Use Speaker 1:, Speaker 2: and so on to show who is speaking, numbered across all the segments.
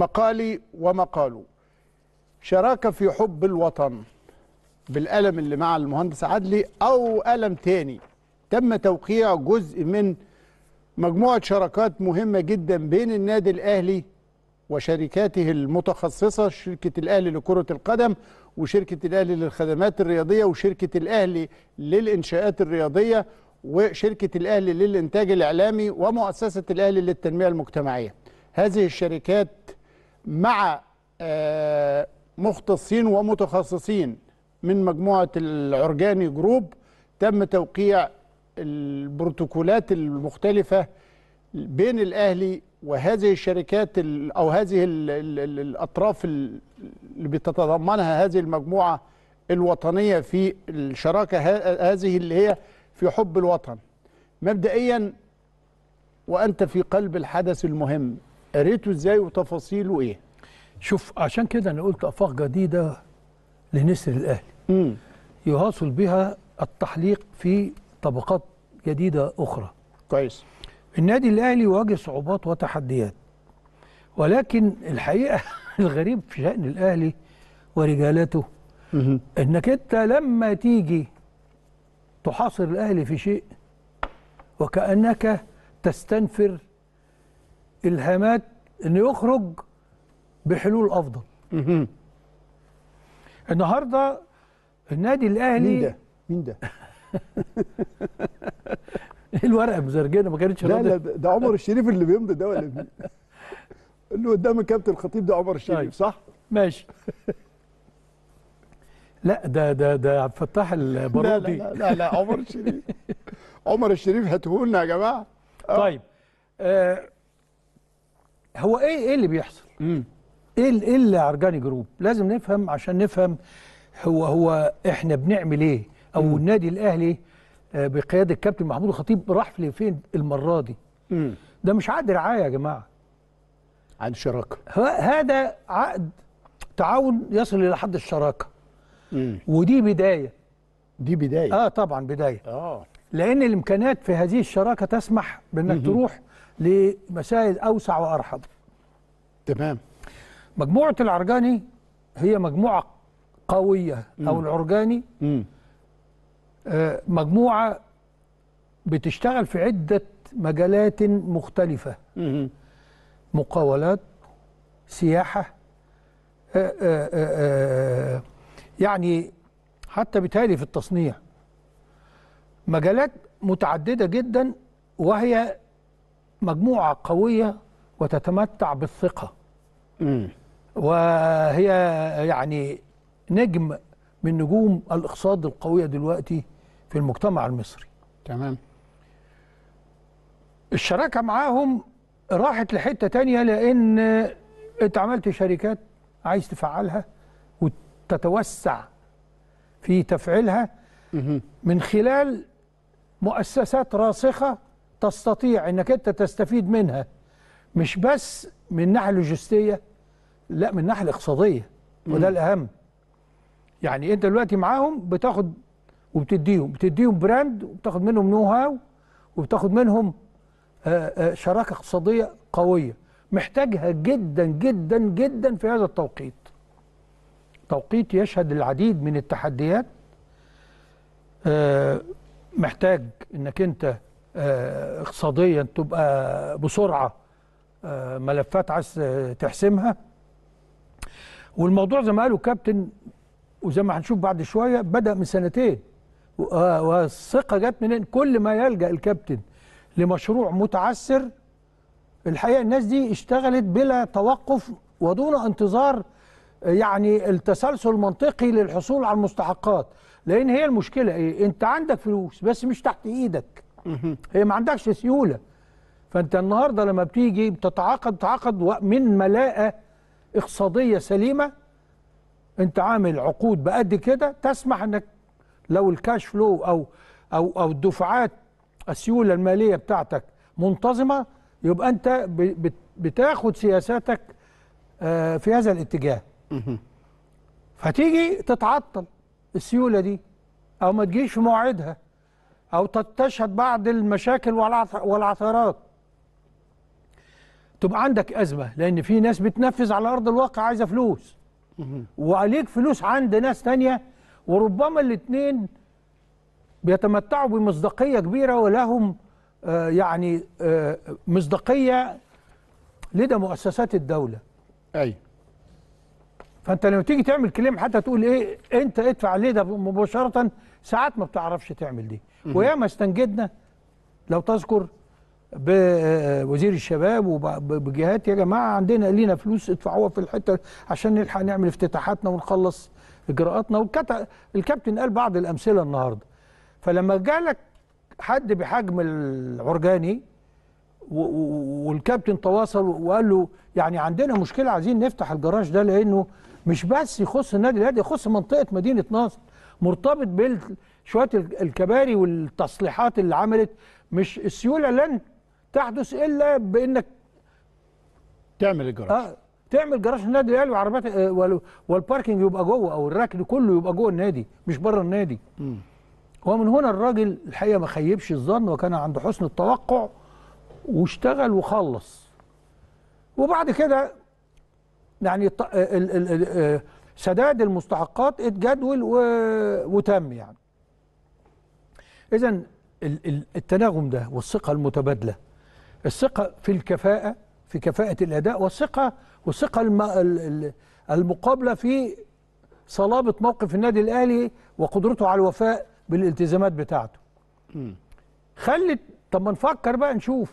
Speaker 1: مقالي ومقاله شراكة في حب الوطن بالقلم اللي مع المهندس عدلي أو قلم تاني تم توقيع جزء من مجموعة شراكات مهمة جدا بين النادي الأهلي وشركاته المتخصصة شركة الأهلي لكرة القدم وشركة الأهلي للخدمات الرياضية وشركة الأهلي للإنشاءات الرياضية وشركة الأهلي للإنتاج الإعلامي ومؤسسة الأهلي للتنمية المجتمعية هذه الشركات مع آه، مختصين ومتخصصين من مجموعة العرجاني جروب تم توقيع البروتوكولات المختلفة بين الأهلي وهذه الشركات أو هذه الأطراف اللي بتتضمنها هذه المجموعة الوطنية في الشراكة هذه اللي هي في حب الوطن مبدئيا وأنت في قلب الحدث المهم قريته ازاي وتفاصيله ايه شوف عشان كده انا قلت افاق جديده
Speaker 2: لنسر الاهلي يواصل بها التحليق في طبقات جديده اخرى كويس النادي الاهلي واجه صعوبات وتحديات ولكن الحقيقه الغريب في شان الاهلي مم. انك انت لما تيجي تحاصر الاهلي في شيء وكانك تستنفر الهامات انه يخرج بحلول افضل النهارده النادي الاهلي مين ده مين ده إيه الورقه مزرجنه ما كانتش لا لا
Speaker 1: ده عمر الشريف اللي بيمضي ده ولا مين اللي قدام الكابتن الخطيب ده عمر الشريف طيب. صح ماشي
Speaker 2: لا ده ده ده عبد الفتاح البارودي لا, لا لا لا عمر
Speaker 1: الشريف عمر الشريف هاتهولنا يا جماعه آه. طيب آه
Speaker 2: هو ايه ايه اللي بيحصل؟ مم. ايه ايه اللي عرجاني جروب؟ لازم نفهم عشان نفهم هو هو احنا بنعمل ايه؟ او مم. النادي الاهلي آه، بقياده الكابتن محمود الخطيب راح لفين المره دي؟ مم. ده مش عقد رعايه يا جماعه. عقد شراكه. هذا عقد تعاون يصل الى حد الشراكه. مم. ودي بدايه. دي بدايه. اه طبعا بدايه. اه. لان الامكانيات في هذه الشراكه تسمح بانك مم. تروح لمسائل أوسع وأرحب تمام مجموعة العرجاني هي مجموعة قوية أو العرجاني آه مجموعة بتشتغل في عدة مجالات مختلفة م. مقاولات سياحة آه، آه، آه، يعني حتى بتالي في التصنيع مجالات متعددة جدا وهي مجموعة قوية وتتمتع بالثقة مم. وهي يعني نجم من نجوم الاقتصاد القوية دلوقتي في المجتمع المصري تمام الشراكة معاهم راحت لحتة تانية لأن أنت عملت شركات عايز تفعلها وتتوسع في تفعيلها من خلال مؤسسات راسخة تستطيع انك انت تستفيد منها مش بس من الناحيه اللوجستيه لا من الناحيه الاقتصاديه وده الاهم يعني انت دلوقتي معاهم بتاخد وبتديهم بتديهم براند وبتاخد منهم نو هاو وبتاخد منهم آه، آه، شراكه اقتصاديه قويه محتاجها جدا جدا جدا في هذا التوقيت توقيت يشهد العديد من التحديات آه، محتاج انك انت آه، اقتصاديا تبقى بسرعه آه، ملفات عايز تحسمها والموضوع زي ما قالوا كابتن وزي ما هنشوف بعد شويه بدا من سنتين آه، والثقه جت منين كل ما يلجا الكابتن لمشروع متعسر الحقيقه الناس دي اشتغلت بلا توقف ودون انتظار يعني التسلسل المنطقي للحصول على المستحقات لان هي المشكله ايه انت عندك فلوس بس مش تحت ايدك هي ما عندكش سيوله فانت النهارده لما بتيجي بتتعاقد تعاقد من ملاءه اقتصاديه سليمه انت عامل عقود بقد كده تسمح انك لو الكاش فلو او او او الدفعات السيوله الماليه بتاعتك منتظمه يبقى انت بتاخد سياساتك آه، في هذا الاتجاه فتيجي تتعطل السيوله دي او ما تجيش في موعدها أو تشهد بعض المشاكل والعثرات تبقى عندك أزمة لأن في ناس بتنفذ على أرض الواقع عايزة فلوس وعليك فلوس عند ناس تانية وربما الاتنين بيتمتعوا بمصداقية كبيرة ولهم آه، يعني آه، مصداقية لدى مؤسسات الدولة أي فأنت لما تيجي تعمل كلام حتى تقول إيه أنت ادفع ليه ده مباشرة ساعات ما بتعرفش تعمل دي وياما استنجدنا لو تذكر بوزير الشباب وبجهات يا جماعه عندنا لينا فلوس ادفعوها في الحته عشان نلحق نعمل افتتاحاتنا ونخلص اجراءاتنا والكابتن قال بعض الامثله النهارده فلما جالك حد بحجم العرجاني والكابتن تواصل وقال له يعني عندنا مشكله عايزين نفتح الجراج ده لانه مش بس يخص النادي الاهلي يخص منطقه مدينه نصر مرتبط بال شويه الكباري والتصليحات اللي عملت مش السيوله لن تحدث الا بانك تعمل الجراج آه تعمل جراج النادي الاهلي وعربيات آه، والباركنج يبقى جوه او الركن كله يبقى جوه النادي مش بره النادي هو ومن هنا الراجل الحقيقه ما خيبش الظن وكان عنده حسن التوقع واشتغل وخلص وبعد كده يعني آه، آه، سداد المستحقات اتجدول وتم يعني إذا التناغم ده والثقة المتبادلة الثقة في الكفاءة في كفاءة الأداء والثقة والثقة المقابلة في صلابة موقف النادي الأهلي وقدرته على الوفاء بالالتزامات بتاعته خلت طب ما نفكر بقى نشوف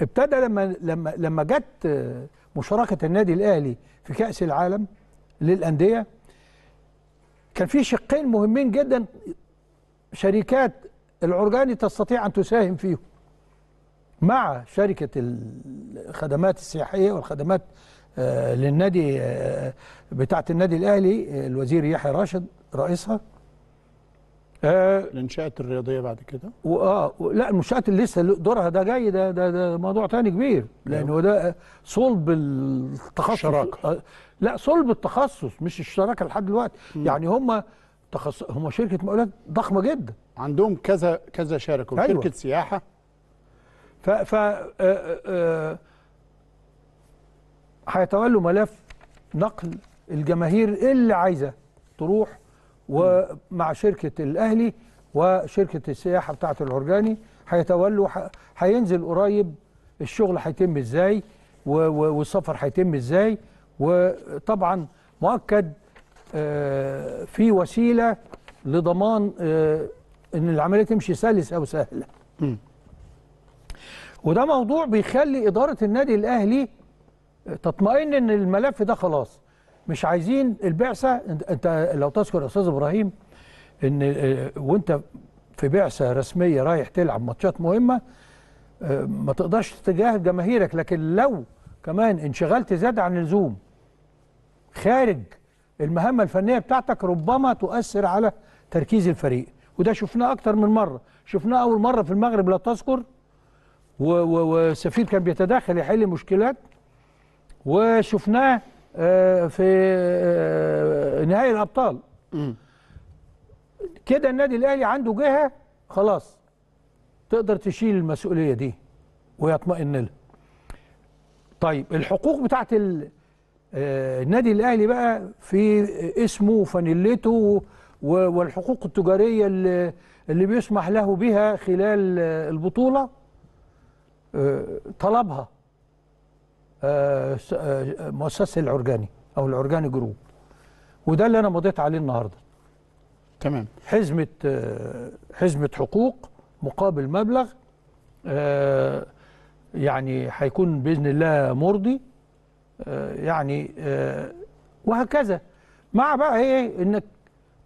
Speaker 2: ابتدى لما لما لما جت مشاركه النادي الاهلي في كاس العالم للانديه كان في شقين مهمين جدا شركات العرجاني تستطيع أن تساهم فيهم مع شركة
Speaker 1: الخدمات
Speaker 2: السياحية والخدمات آه، للنادي آه، بتاعة النادي الأهلي آه، الوزير يحيى راشد رئيسها
Speaker 1: الانشاءات الرياضيه بعد كده
Speaker 2: اه لا المنشات اللي لسه دورها ده جاي ده ده, ده موضوع ثاني كبير لان هو أيوه. ده صلب التخصص الشراكه لا صلب التخصص مش الشراكه لحد دلوقتي يعني هم تخص هم شركه مقاولات ضخمه جدا عندهم كذا كذا شركه أيوة. شركه سياحه ف ف آه، آه، آه، هيتولوا ملف نقل الجماهير اللي عايزه تروح ومع شركه الاهلي وشركه السياحه بتاعه العرجاني هيتولوا هينزل قريب الشغل هيتم ازاي والسفر هيتم ازاي وطبعا مؤكد آه، في وسيله لضمان آه، ان العمليه تمشي سلسه وسهله وده موضوع بيخلي اداره النادي الاهلي آه، تطمئن ان الملف ده خلاص مش عايزين البعثه انت لو تذكر يا استاذ ابراهيم ان وانت في بعثه رسميه رايح تلعب ماتشات مهمه ما تقدرش تجاه جماهيرك لكن لو كمان انشغلت زاد عن اللزوم خارج المهمة الفنية بتاعتك ربما تؤثر على تركيز الفريق وده شفناه أكتر من مرة شفناه أول مرة في المغرب لا تذكر وسفير كان بيتدخل يحل مشكلات وشفناه آه، في آه، نهائي الأبطال كده النادي الأهلي عنده جهة خلاص تقدر تشيل المسؤولية دي ويطمئن لها طيب الحقوق بتاعت ال آه، النادي الاهلي بقى في اسمه وفانيلته والحقوق التجاريه اللي, بيسمح له بها خلال البطوله آه، طلبها آه، مؤسسه العرجاني او العرجاني جروب وده اللي انا مضيت عليه النهارده تمام حزمه حزمه حقوق مقابل مبلغ يعني هيكون باذن الله مرضي آه، يعني آه، وهكذا مع بقى ايه انك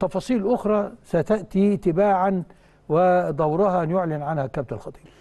Speaker 2: تفاصيل اخرى ستاتي تباعا ودورها ان يعلن عنها الكابتن الخطيب